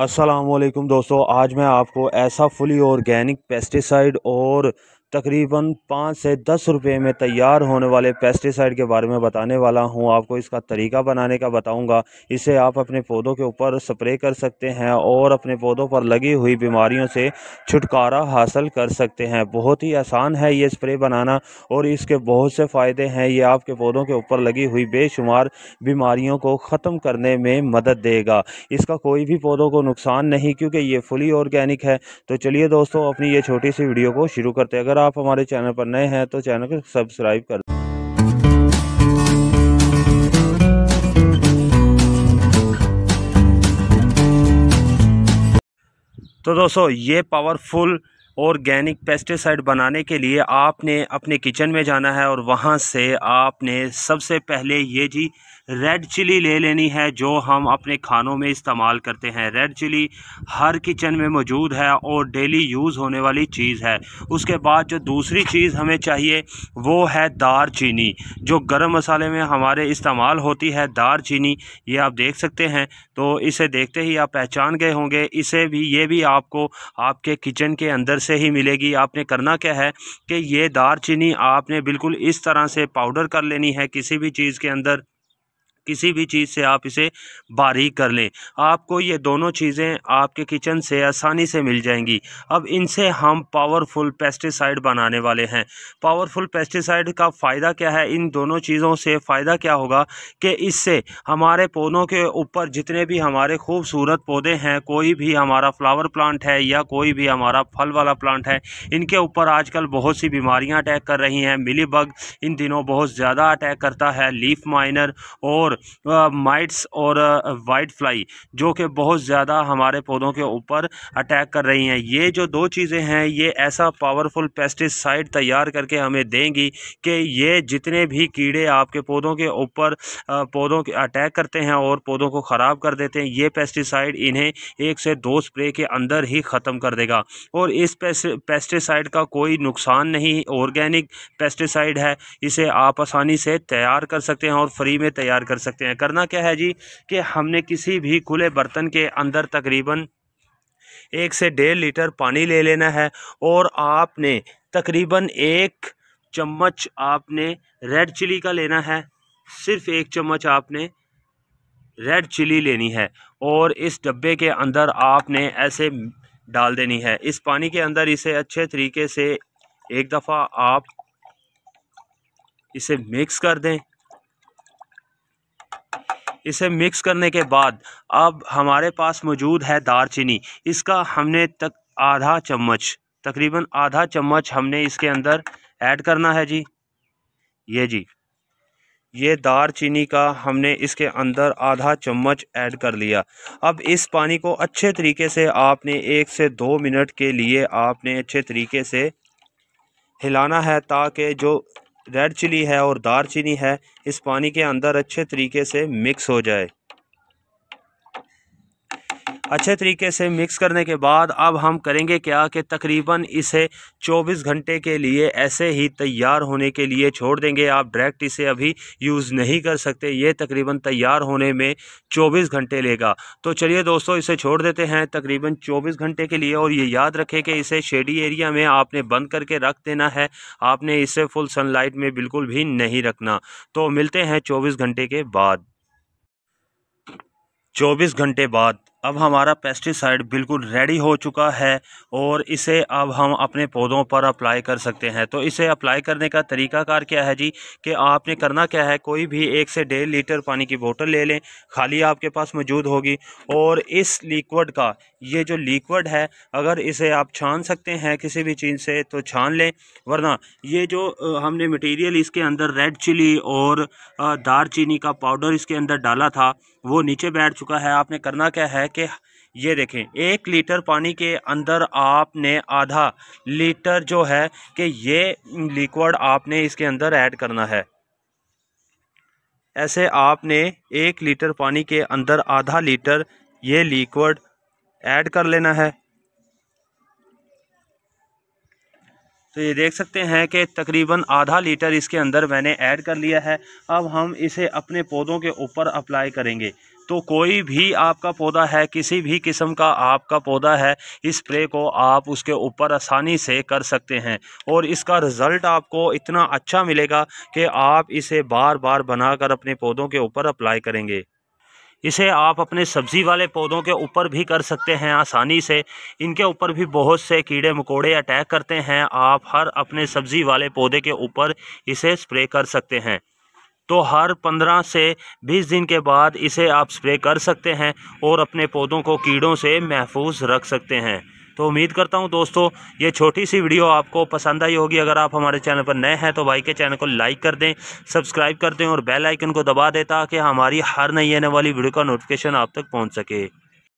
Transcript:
असलम दोस्तों आज मैं आपको ऐसा फुली ऑर्गेनिक पेस्टिसाइड और तकरीबन पाँच से दस रुपये में तैयार होने वाले पेस्टिसाइड के बारे में बताने वाला हूँ आपको इसका तरीका बनाने का बताऊँगा इसे आप अपने पौधों के ऊपर स्प्रे कर सकते हैं और अपने पौधों पर लगी हुई बीमारियों से छुटकारा हासिल कर सकते हैं बहुत ही आसान है ये स्प्रे बनाना और इसके बहुत से फ़ायदे हैं ये आपके पौधों के ऊपर लगी हुई बेशुमार बीमारियों को ख़त्म करने में मदद देगा इसका कोई भी पौधों को नुकसान नहीं क्योंकि ये फुली ऑर्गेनिक है तो चलिए दोस्तों अपनी ये छोटी सी वीडियो को शुरू करते अगर आप हमारे चैनल पर नए हैं तो चैनल को सब्सक्राइब कर तो दोस्तों ये पावरफुल ऑर्गेनिक पेस्टिसाइड बनाने के लिए आपने अपने किचन में जाना है और वहाँ से आपने सबसे पहले ये जी रेड चिली ले लेनी है जो हम अपने खानों में इस्तेमाल करते हैं रेड चिली हर किचन में मौजूद है और डेली यूज़ होने वाली चीज़ है उसके बाद जो दूसरी चीज़ हमें चाहिए वो है दार चीनी जो गर्म मसाले में हमारे इस्तेमाल होती है दार चीनी ये आप देख सकते हैं तो इसे देखते ही आप पहचान गए होंगे इसे भी ये भी आपको आपके किचन के अंदर से ही मिलेगी आपने करना क्या है कि ये दार चीनी आपने बिल्कुल इस तरह से पाउडर कर लेनी है किसी भी चीज़ के अंदर किसी भी चीज़ से आप इसे बारीक कर लें आपको ये दोनों चीज़ें आपके किचन से आसानी से मिल जाएंगी अब इनसे हम पावरफुल पेस्टिसाइड बनाने वाले हैं पावरफुल पेस्टिसाइड का फ़ायदा क्या है इन दोनों चीज़ों से फ़ायदा क्या होगा कि इससे हमारे पौधों के ऊपर जितने भी हमारे खूबसूरत पौधे हैं कोई भी हमारा फ्लावर प्लांट है या कोई भी हमारा फल वाला प्लांट है इनके ऊपर आजकल बहुत सी बीमारियाँ अटैक कर रही हैं मिली इन दिनों बहुत ज़्यादा अटैक करता है लीफ माइनर और और माइट्स और वाइट फ्लाई जो कि बहुत ज़्यादा हमारे पौधों के ऊपर अटैक कर रही हैं ये जो दो चीज़ें हैं ये ऐसा पावरफुल पेस्टिसाइड तैयार करके हमें देंगी कि ये जितने भी कीड़े आपके पौधों के ऊपर पौधों के अटैक करते हैं और पौधों को ख़राब कर देते हैं ये पेस्टिसाइड इन्हें एक से दो स्प्रे के अंदर ही ख़त्म कर देगा और इस पेस्टिसाइड का कोई नुकसान नहीं ऑर्गेनिक पेस्टिसाइड है इसे आप आसानी से तैयार कर सकते हैं और फ्री में तैयार कर सकते हैं करना क्या है जी कि हमने किसी भी खुले बर्तन के अंदर तकरीबन एक से डेढ़ लीटर पानी ले लेना है और आपने तकरीबन एक चम्मच आपने रेड चिली का लेना है सिर्फ एक चम्मच आपने रेड चिली लेनी है और इस डब्बे के अंदर आपने ऐसे डाल देनी है इस पानी के अंदर इसे अच्छे तरीके से एक दफ़ा आप इसे मिक्स कर दें इसे मिक्स करने के बाद अब हमारे पास मौजूद है दारचीनी इसका हमने तक आधा चम्मच तकरीबन आधा चम्मच हमने इसके अंदर ऐड करना है जी ये जी ये दार चीनी का हमने इसके अंदर आधा चम्मच ऐड कर लिया अब इस पानी को अच्छे तरीके से आपने एक से दो मिनट के लिए आपने अच्छे तरीके से हिलाना है ताकि जो रेड चिली है और दार चीनी है इस पानी के अंदर अच्छे तरीके से मिक्स हो जाए अच्छे तरीके से मिक्स करने के बाद अब हम करेंगे क्या कि तकरीबन इसे 24 घंटे के लिए ऐसे ही तैयार होने के लिए छोड़ देंगे आप डायरेक्ट इसे अभी यूज़ नहीं कर सकते ये तकरीबन तैयार होने में 24 घंटे लेगा तो चलिए दोस्तों इसे छोड़ देते हैं तकरीबन 24 घंटे के लिए और ये याद रखें कि इसे शेडी एरिया में आपने बंद करके रख देना है आपने इसे फुल सन में बिल्कुल भी नहीं रखना तो मिलते हैं चौबीस घंटे के बाद चौबीस घंटे बाद अब हमारा पेस्टिसाइड बिल्कुल रेडी हो चुका है और इसे अब हम अपने पौधों पर अप्लाई कर सकते हैं तो इसे अप्लाई करने का तरीकाकार क्या है जी कि आपने करना क्या है कोई भी एक से डेढ़ लीटर पानी की बोतल ले लें खाली आपके पास मौजूद होगी और इस लिक्विड का ये जो लिक्विड है अगर इसे आप छान सकते हैं किसी भी चीज़ से तो छान लें वरना ये जो हमने मटीरियल इसके अंदर रेड चिली और दार चीनी का पाउडर इसके अंदर डाला था वो नीचे बैठ चुका है आपने करना क्या है कि ये देखें एक लीटर पानी के अंदर आपने आधा लीटर जो है कि ये लिक्वड आपने इसके अंदर ऐड करना है ऐसे आपने एक लीटर पानी के अंदर आधा लीटर ये लिक्वड ऐड कर लेना है तो ये देख सकते हैं कि तकरीबन आधा लीटर इसके अंदर मैंने ऐड कर लिया है अब हम इसे अपने पौधों के ऊपर अप्लाई करेंगे तो कोई भी आपका पौधा है किसी भी किस्म का आपका पौधा है इस स्प्रे को आप उसके ऊपर आसानी से कर सकते हैं और इसका रिज़ल्ट आपको इतना अच्छा मिलेगा कि आप इसे बार बार बनाकर अपने पौधों के ऊपर अप्लाई करेंगे इसे आप अपने सब्ज़ी वाले पौधों के ऊपर भी कर सकते हैं आसानी से इनके ऊपर भी बहुत से कीड़े मकोड़े अटैक करते हैं आप हर अपने सब्ज़ी वाले पौधे के ऊपर इसे स्प्रे कर सकते हैं तो हर 15 से 20 दिन के बाद इसे आप स्प्रे कर सकते हैं और अपने पौधों को कीड़ों से महफूज रख सकते हैं तो उम्मीद करता हूँ दोस्तों ये छोटी सी वीडियो आपको पसंद आई होगी अगर आप हमारे चैनल पर नए हैं तो भाई के चैनल को लाइक कर दें सब्सक्राइब कर दें और बेल आइकन को दबा दें ताकि हमारी हर नई आने वाली वीडियो का नोटिफिकेशन आप तक पहुँच सके